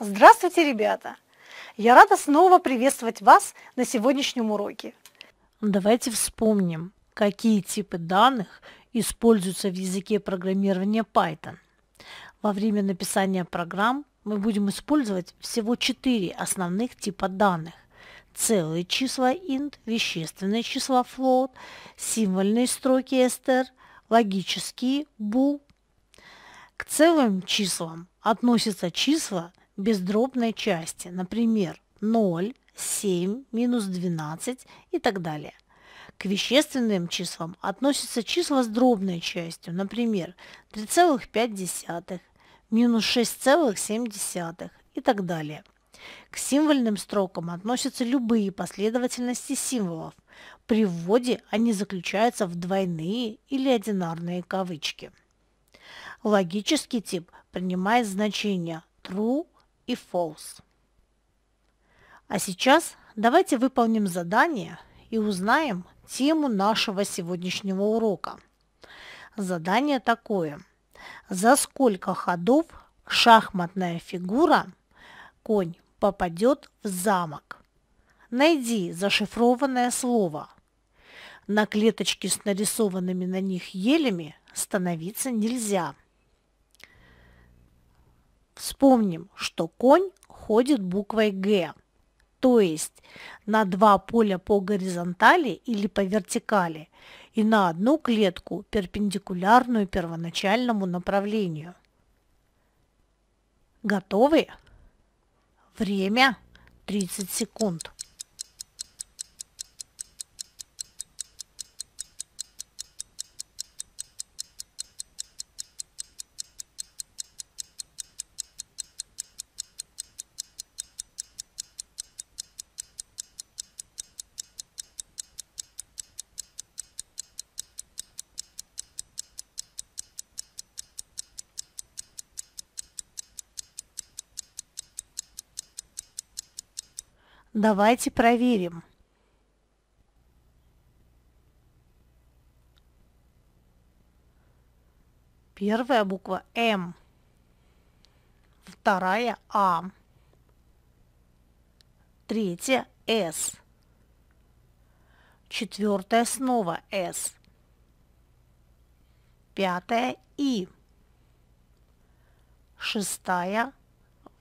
Здравствуйте, ребята! Я рада снова приветствовать вас на сегодняшнем уроке. Давайте вспомним, какие типы данных используются в языке программирования Python. Во время написания программ мы будем использовать всего четыре основных типа данных. Целые числа int, вещественные числа float, символьные строки str, логические bool. К целым числам относятся числа, бездробной части, например, 0, 7, минус 12 и так далее. К вещественным числам относятся числа с дробной частью, например, 3,5, минус 6,7 и так далее. К символьным строкам относятся любые последовательности символов. При вводе они заключаются в двойные или одинарные кавычки. Логический тип принимает значение true, и false. А сейчас давайте выполним задание и узнаем тему нашего сегодняшнего урока. Задание такое. За сколько ходов шахматная фигура конь попадет в замок? Найди зашифрованное слово. На клеточке с нарисованными на них елями становиться нельзя – Вспомним, что конь ходит буквой «Г», то есть на два поля по горизонтали или по вертикали и на одну клетку, перпендикулярную первоначальному направлению. Готовы? Время 30 секунд. Давайте проверим. Первая буква М. Вторая А. Третья С. Четвертая снова С. Пятая И. Шестая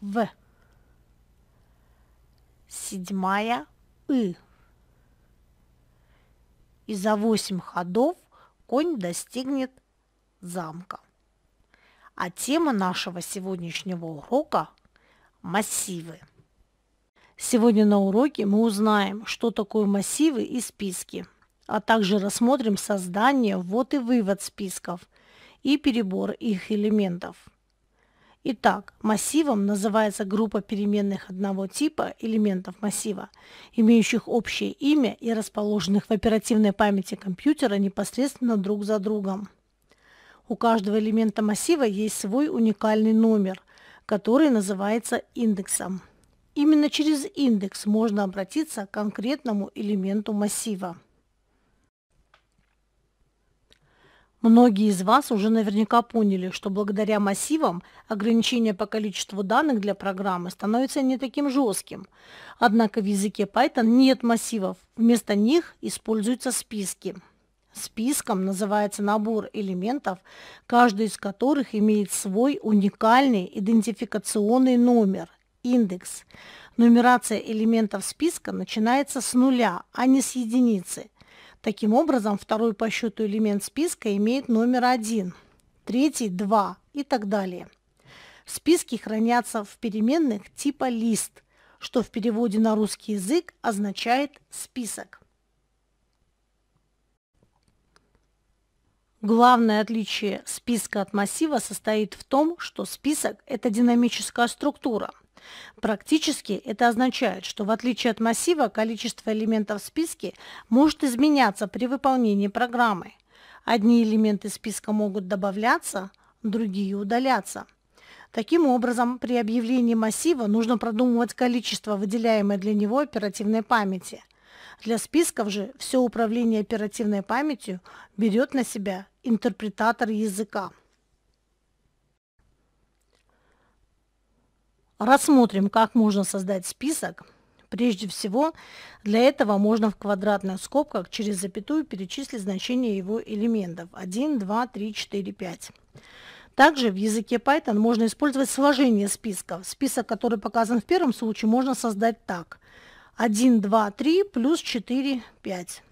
В седьмая и. И за восемь ходов конь достигнет замка. А тема нашего сегодняшнего урока – массивы. Сегодня на уроке мы узнаем, что такое массивы и списки, а также рассмотрим создание, ввод и вывод списков и перебор их элементов – Итак, массивом называется группа переменных одного типа элементов массива, имеющих общее имя и расположенных в оперативной памяти компьютера непосредственно друг за другом. У каждого элемента массива есть свой уникальный номер, который называется индексом. Именно через индекс можно обратиться к конкретному элементу массива. Многие из вас уже наверняка поняли, что благодаря массивам ограничение по количеству данных для программы становится не таким жестким. Однако в языке Python нет массивов, вместо них используются списки. Списком называется набор элементов, каждый из которых имеет свой уникальный идентификационный номер – индекс. Нумерация элементов списка начинается с нуля, а не с единицы – Таким образом, второй по счету элемент списка имеет номер 1, третий – 2 и так далее. Списки хранятся в переменных типа лист, что в переводе на русский язык означает список. Главное отличие списка от массива состоит в том, что список – это динамическая структура – Практически это означает, что в отличие от массива, количество элементов в списке может изменяться при выполнении программы. Одни элементы списка могут добавляться, другие удаляться. Таким образом, при объявлении массива нужно продумывать количество выделяемой для него оперативной памяти. Для списков же все управление оперативной памятью берет на себя интерпретатор языка. Рассмотрим, как можно создать список. Прежде всего, для этого можно в квадратных скобках через запятую перечислить значения его элементов 1, 2, 3, 4, 5. Также в языке Python можно использовать сложение списков. Список, который показан в первом случае, можно создать так. 1, 2, 3 плюс 4, 5.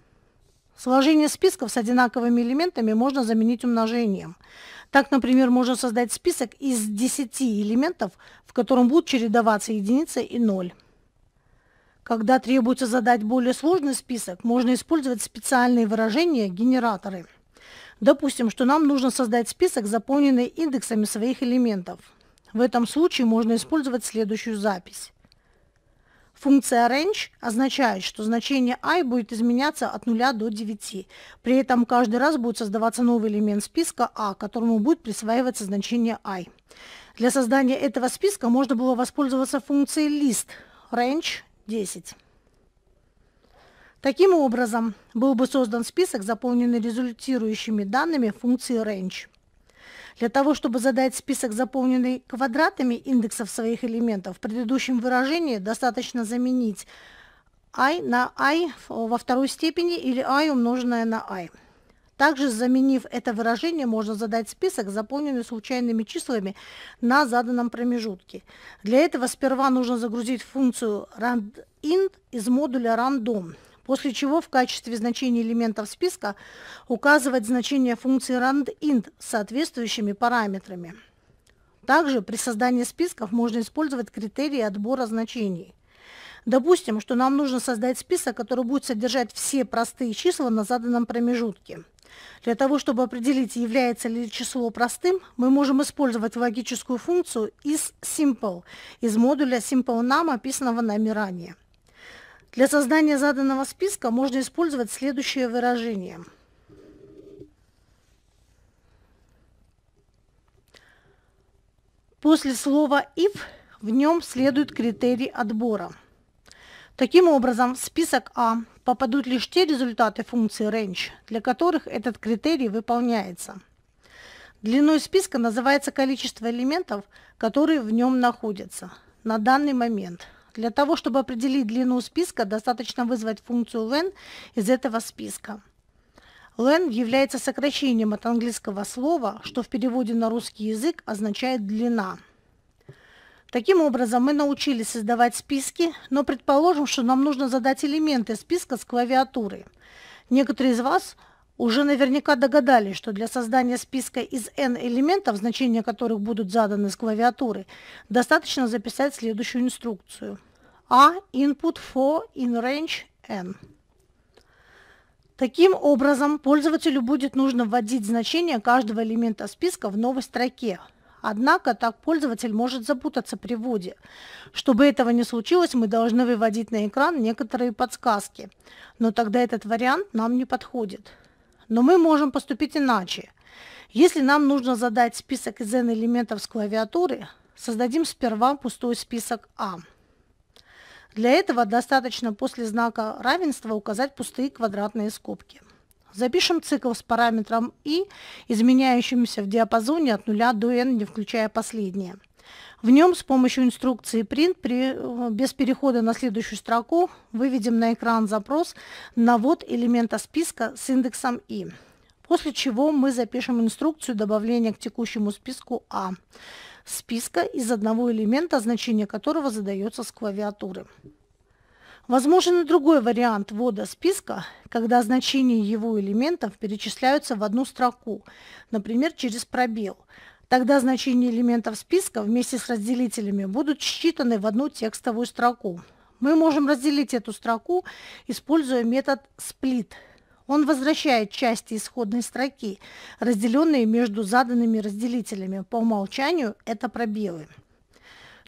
Сложение списков с одинаковыми элементами можно заменить умножением. Так, например, можно создать список из 10 элементов, в котором будут чередоваться единица и ноль. Когда требуется задать более сложный список, можно использовать специальные выражения «генераторы». Допустим, что нам нужно создать список, заполненный индексами своих элементов. В этом случае можно использовать следующую запись. Функция range означает, что значение i будет изменяться от 0 до 9. При этом каждый раз будет создаваться новый элемент списка a, которому будет присваиваться значение i. Для создания этого списка можно было воспользоваться функцией list range 10. Таким образом, был бы создан список, заполненный результирующими данными функции range. Для того, чтобы задать список, заполненный квадратами индексов своих элементов, в предыдущем выражении достаточно заменить i на i во второй степени или i умноженное на i. Также заменив это выражение, можно задать список, заполненный случайными числами на заданном промежутке. Для этого сперва нужно загрузить функцию randint из модуля random после чего в качестве значения элементов списка указывать значение функции randint с соответствующими параметрами. Также при создании списков можно использовать критерии отбора значений. Допустим, что нам нужно создать список, который будет содержать все простые числа на заданном промежутке. Для того, чтобы определить, является ли число простым, мы можем использовать логическую функцию isSimple из модуля SimpleNum, описанного нами ранее. Для создания заданного списка можно использовать следующее выражение. После слова «if» в нем следует критерий отбора. Таким образом, в список А попадут лишь те результаты функции range, для которых этот критерий выполняется. Длиной списка называется количество элементов, которые в нем находятся на данный момент – для того, чтобы определить длину списка, достаточно вызвать функцию len из этого списка. Len является сокращением от английского слова, что в переводе на русский язык означает «длина». Таким образом, мы научились создавать списки, но предположим, что нам нужно задать элементы списка с клавиатуры. Некоторые из вас уже наверняка догадались, что для создания списка из n элементов, значения которых будут заданы с клавиатуры, достаточно записать следующую инструкцию. A а input for in range n. Таким образом, пользователю будет нужно вводить значение каждого элемента списка в новой строке. Однако так пользователь может запутаться при вводе. Чтобы этого не случилось, мы должны выводить на экран некоторые подсказки. Но тогда этот вариант нам не подходит но мы можем поступить иначе. Если нам нужно задать список из n элементов с клавиатуры, создадим сперва пустой список А. Для этого достаточно после знака равенства указать пустые квадратные скобки. Запишем цикл с параметром i, изменяющимся в диапазоне от 0 до n, не включая последнее. В нем с помощью инструкции print при, э, без перехода на следующую строку выведем на экран запрос на ввод элемента списка с индексом i. После чего мы запишем инструкцию добавления к текущему списку a «А» списка из одного элемента, значение которого задается с клавиатуры. Возможен и другой вариант ввода списка, когда значения его элементов перечисляются в одну строку, например, через пробел. Тогда значения элементов списка вместе с разделителями будут считаны в одну текстовую строку. Мы можем разделить эту строку, используя метод split. Он возвращает части исходной строки, разделенные между заданными разделителями. По умолчанию это пробелы.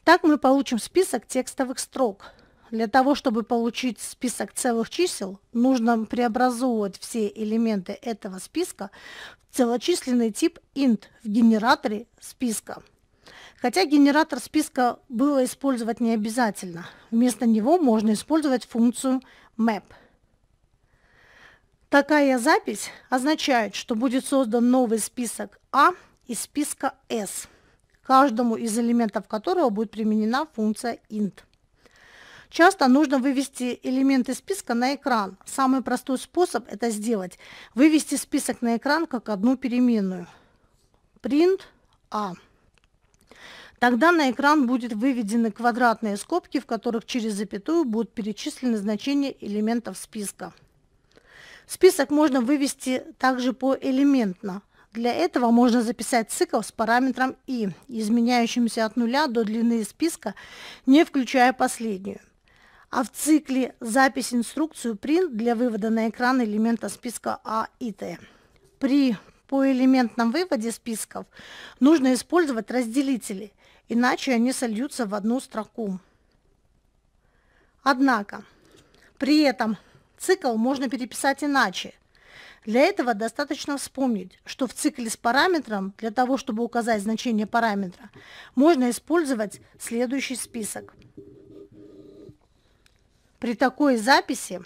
Так мы получим список текстовых строк. Для того, чтобы получить список целых чисел, нужно преобразовывать все элементы этого списка целочисленный тип int в генераторе списка. Хотя генератор списка было использовать не обязательно, вместо него можно использовать функцию map. Такая запись означает, что будет создан новый список a из списка S, каждому из элементов которого будет применена функция int. Часто нужно вывести элементы списка на экран. Самый простой способ это сделать. Вывести список на экран как одну переменную. Print A. Тогда на экран будут выведены квадратные скобки, в которых через запятую будут перечислены значения элементов списка. Список можно вывести также поэлементно. Для этого можно записать цикл с параметром i, изменяющимся от нуля до длины списка, не включая последнюю а в цикле «Запись инструкцию print для вывода на экран элемента списка А и Т. При поэлементном выводе списков нужно использовать разделители, иначе они сольются в одну строку. Однако, при этом цикл можно переписать иначе. Для этого достаточно вспомнить, что в цикле с параметром, для того чтобы указать значение параметра, можно использовать следующий список – при такой записи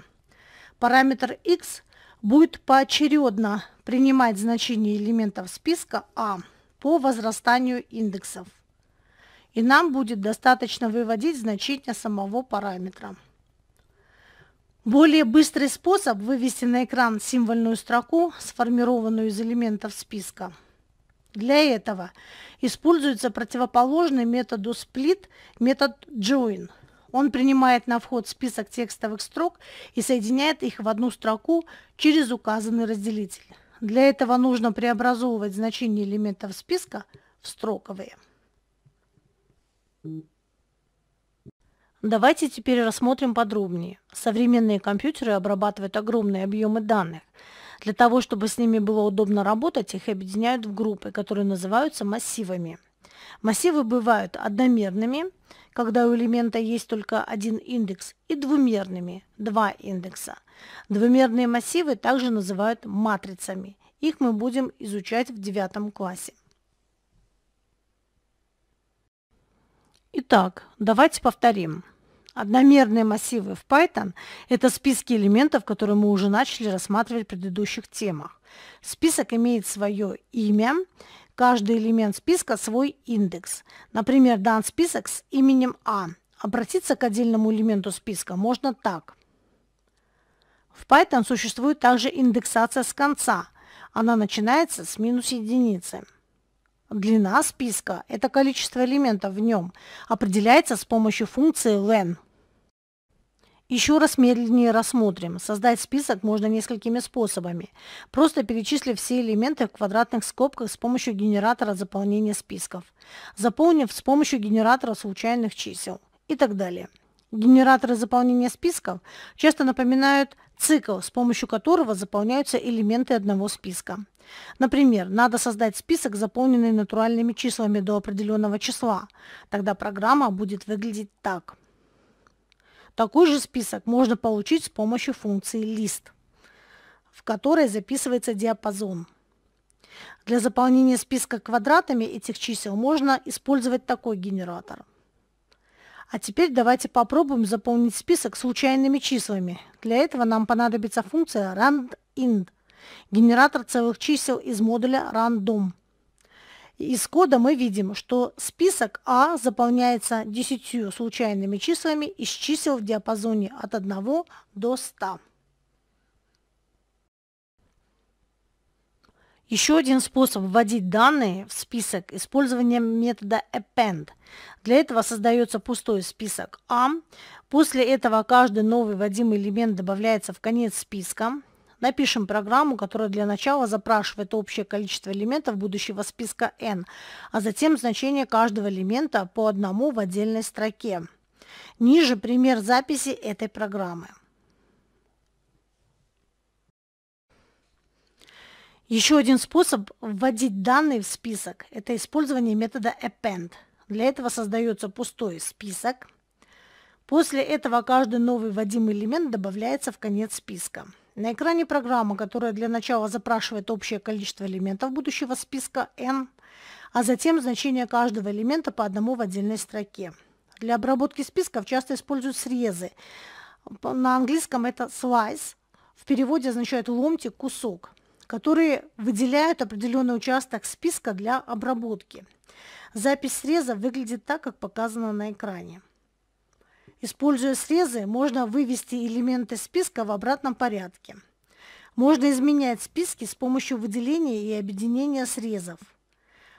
параметр x будет поочередно принимать значение элементов списка А по возрастанию индексов. И нам будет достаточно выводить значение самого параметра. Более быстрый способ вывести на экран символьную строку, сформированную из элементов списка. Для этого используется противоположный методу split метод join – он принимает на вход список текстовых строк и соединяет их в одну строку через указанный разделитель. Для этого нужно преобразовывать значения элементов списка в строковые. Давайте теперь рассмотрим подробнее. Современные компьютеры обрабатывают огромные объемы данных. Для того, чтобы с ними было удобно работать, их объединяют в группы, которые называются массивами. Массивы бывают одномерными, когда у элемента есть только один индекс, и двумерными – два индекса. Двумерные массивы также называют матрицами. Их мы будем изучать в девятом классе. Итак, давайте повторим. Одномерные массивы в Python – это списки элементов, которые мы уже начали рассматривать в предыдущих темах. Список имеет свое имя – Каждый элемент списка свой индекс. Например, дан список с именем А. Обратиться к отдельному элементу списка можно так. В Python существует также индексация с конца. Она начинается с минус единицы. Длина списка – это количество элементов в нем. Определяется с помощью функции len. Еще раз медленнее рассмотрим. Создать список можно несколькими способами. Просто перечислив все элементы в квадратных скобках с помощью генератора заполнения списков. Заполнив с помощью генератора случайных чисел и так далее. Генераторы заполнения списков часто напоминают цикл, с помощью которого заполняются элементы одного списка. Например, надо создать список, заполненный натуральными числами до определенного числа. Тогда программа будет выглядеть так – такой же список можно получить с помощью функции «Лист», в которой записывается диапазон. Для заполнения списка квадратами этих чисел можно использовать такой генератор. А теперь давайте попробуем заполнить список случайными числами. Для этого нам понадобится функция randind, генератор целых чисел из модуля random – из кода мы видим, что список А заполняется 10 случайными числами из чисел в диапазоне от 1 до 100. Еще один способ вводить данные в список – использованием метода append. Для этого создается пустой список А. После этого каждый новый вводимый элемент добавляется в конец списка. Напишем программу, которая для начала запрашивает общее количество элементов будущего списка n, а затем значение каждого элемента по одному в отдельной строке. Ниже пример записи этой программы. Еще один способ вводить данные в список – это использование метода append. Для этого создается пустой список. После этого каждый новый вводимый элемент добавляется в конец списка. На экране программа, которая для начала запрашивает общее количество элементов будущего списка n, а затем значение каждого элемента по одному в отдельной строке. Для обработки списков часто используют срезы. На английском это slice, в переводе означает ломтик, кусок, которые выделяют определенный участок списка для обработки. Запись среза выглядит так, как показано на экране. Используя срезы, можно вывести элементы списка в обратном порядке. Можно изменять списки с помощью выделения и объединения срезов.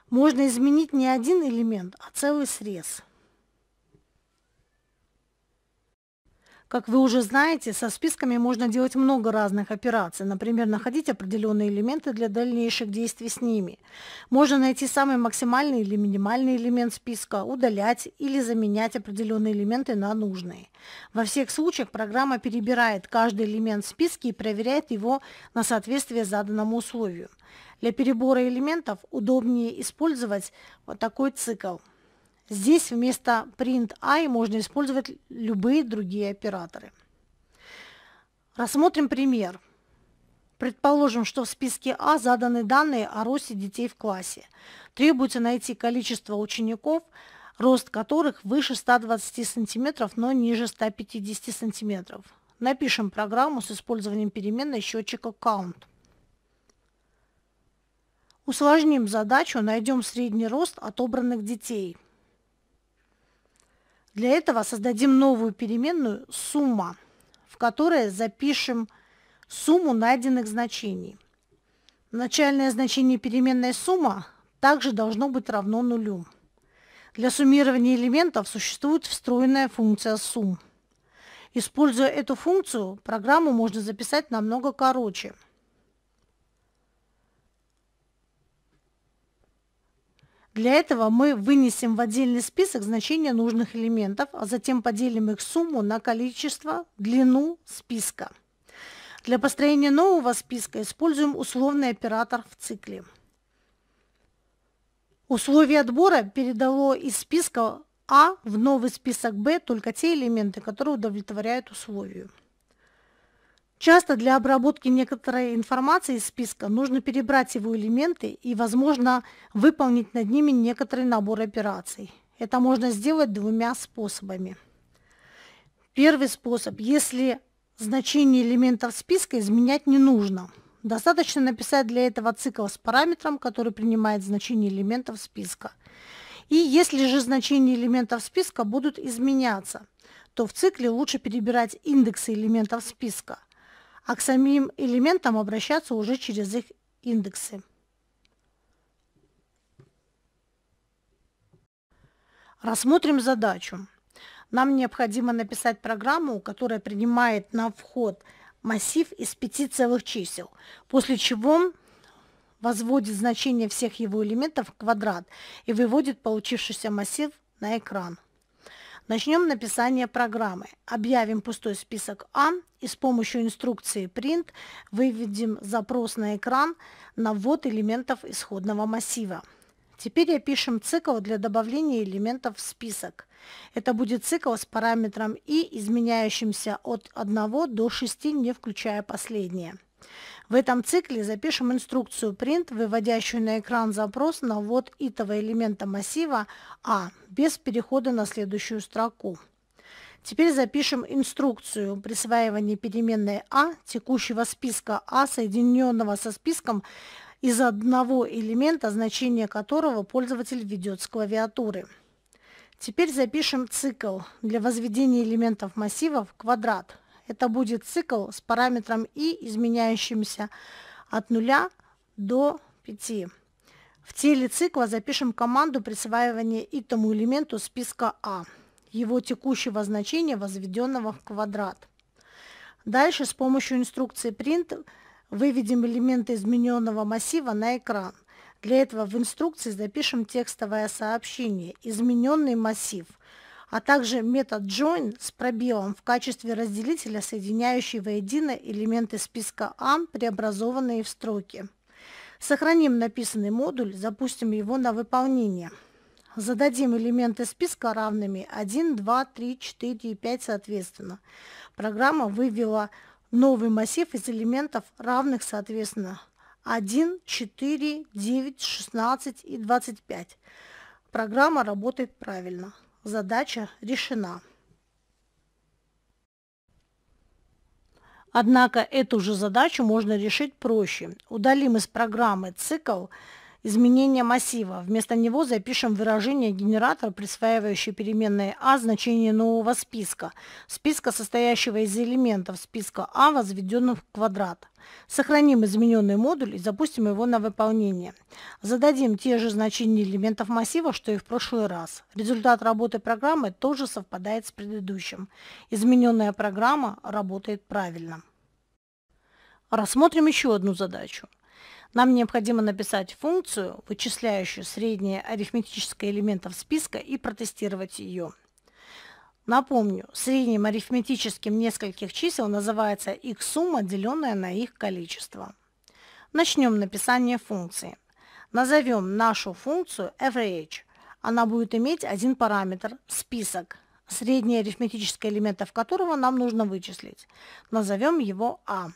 Можно изменить не один элемент, а целый срез. Как вы уже знаете, со списками можно делать много разных операций, например, находить определенные элементы для дальнейших действий с ними. Можно найти самый максимальный или минимальный элемент списка, удалять или заменять определенные элементы на нужные. Во всех случаях программа перебирает каждый элемент списка и проверяет его на соответствие заданному условию. Для перебора элементов удобнее использовать вот такой цикл – Здесь вместо print i можно использовать любые другие операторы. Рассмотрим пример. Предположим, что в списке А заданы данные о росте детей в классе. Требуется найти количество учеников, рост которых выше 120 см, но ниже 150 см. Напишем программу с использованием переменной счетчика count. Усложним задачу, найдем средний рост отобранных детей. Для этого создадим новую переменную «сумма», в которой запишем сумму найденных значений. Начальное значение переменной «сумма» также должно быть равно нулю. Для суммирования элементов существует встроенная функция «сум». Используя эту функцию, программу можно записать намного короче – Для этого мы вынесем в отдельный список значения нужных элементов, а затем поделим их сумму на количество, длину списка. Для построения нового списка используем условный оператор в цикле. Условие отбора передало из списка А в новый список Б только те элементы, которые удовлетворяют условию. Часто для обработки некоторой информации из списка нужно перебрать его элементы и, возможно, выполнить над ними некоторый набор операций. Это можно сделать двумя способами. Первый способ. Если значение элементов списка изменять не нужно, достаточно написать для этого цикл с параметром, который принимает значение элементов списка. И если же значения элементов списка будут изменяться, то в цикле лучше перебирать индексы элементов списка – а к самим элементам обращаться уже через их индексы. Рассмотрим задачу. Нам необходимо написать программу, которая принимает на вход массив из пяти целых чисел, после чего возводит значение всех его элементов в квадрат и выводит получившийся массив на экран. Начнем написание программы. Объявим пустой список А и с помощью инструкции print выведем запрос на экран на ввод элементов исходного массива. Теперь я пишем цикл для добавления элементов в список. Это будет цикл с параметром i, изменяющимся от 1 до 6, не включая последнее. В этом цикле запишем инструкцию print, выводящую на экран запрос на ввод итого элемента массива А без перехода на следующую строку. Теперь запишем инструкцию присваивания переменной А текущего списка А, соединенного со списком из одного элемента, значение которого пользователь ведет с клавиатуры. Теперь запишем цикл для возведения элементов массива в квадрат. Это будет цикл с параметром i, изменяющимся от 0 до 5. В теле цикла запишем команду присваивания этому элементу списка А его текущего значения, возведенного в квадрат. Дальше с помощью инструкции print выведем элементы измененного массива на экран. Для этого в инструкции запишем текстовое сообщение «Измененный массив», а также метод join с пробелом в качестве разделителя, соединяющий воедино элементы списка А, преобразованные в строки. Сохраним написанный модуль, запустим его на выполнение. Зададим элементы списка равными 1, 2, 3, 4 и 5 соответственно. Программа вывела новый массив из элементов равных соответственно 1, 4, 9, 16 и 25. Программа работает правильно. Задача решена. Однако эту же задачу можно решить проще. Удалим из программы цикл изменения массива. Вместо него запишем выражение генератора, присваивающий переменной А значение нового списка, списка, состоящего из элементов списка А, возведенных в квадрат. Сохраним измененный модуль и запустим его на выполнение. Зададим те же значения элементов массива, что и в прошлый раз. Результат работы программы тоже совпадает с предыдущим. Измененная программа работает правильно. Рассмотрим еще одну задачу. Нам необходимо написать функцию, вычисляющую среднее арифметическое элементов списка и протестировать ее. Напомню, средним арифметическим нескольких чисел называется их сумма, деленная на их количество. Начнем написание функции. Назовем нашу функцию average. Она будет иметь один параметр – список, среднее арифметическое элементов которого нам нужно вычислить. Назовем его a.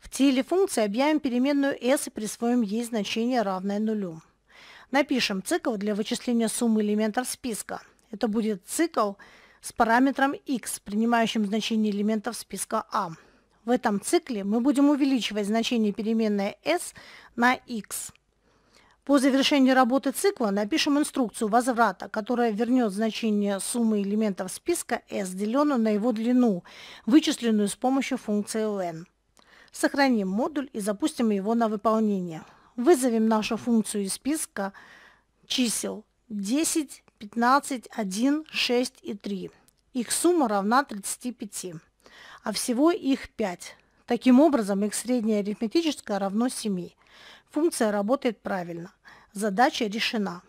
В теле функции объявим переменную s и присвоим ей значение, равное нулю. Напишем цикл для вычисления суммы элементов списка. Это будет цикл с параметром x, принимающим значение элементов списка a. В этом цикле мы будем увеличивать значение переменной s на x. По завершении работы цикла напишем инструкцию возврата, которая вернет значение суммы элементов списка S, деленную на его длину, вычисленную с помощью функции len. Сохраним модуль и запустим его на выполнение. Вызовем нашу функцию из списка чисел 10, 15, 1, 6 и 3. Их сумма равна 35, а всего их 5. Таким образом, их среднее арифметическое равно 7. Функция работает правильно. Задача решена.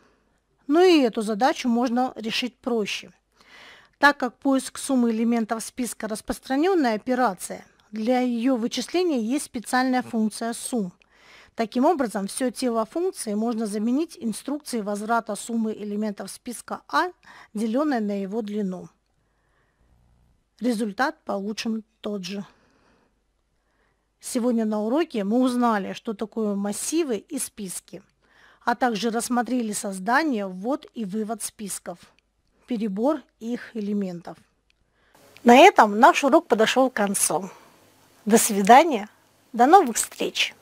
Но ну и эту задачу можно решить проще. Так как поиск суммы элементов списка распространенная операция, для ее вычисления есть специальная функция сум. Таким образом, все тело функции можно заменить инструкцией возврата суммы элементов списка А, деленной на его длину. Результат получим тот же. Сегодня на уроке мы узнали, что такое массивы и списки, а также рассмотрели создание, ввод и вывод списков, перебор их элементов. На этом наш урок подошел к концу. До свидания, до новых встреч!